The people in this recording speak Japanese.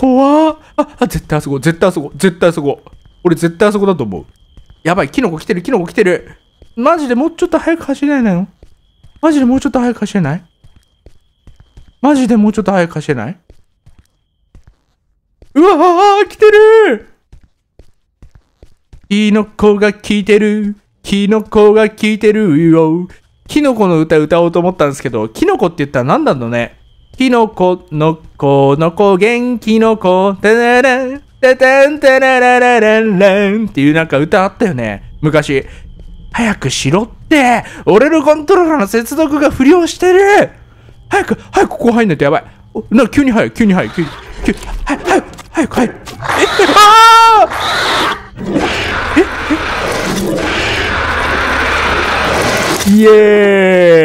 怖ああ、絶対あそこ、絶対あそこ、絶対あそこ。俺絶対あそこだと思う。やばい、キノコ来てる、キノコ来てる。マジでもうちょっと早く走れないのマジでもうちょっと早く走れないマジでもうちょっと早く走れないうわあ来てるキノコがいてるキノコがいてるよキノコの歌歌おうと思ったんですけど、キノコって言ったら何なんだろうねキノコのこのこ元気の子、てれれん、てテんてれれれれんれっていうなんか歌あったよね。昔。早くしろって俺のコントローラーの接続が不良してる早く、早くここ入んないとやばい。な、急に入る、急に入る、急に。急に早く、早く、早く入る。え、ああえ、えイエーイ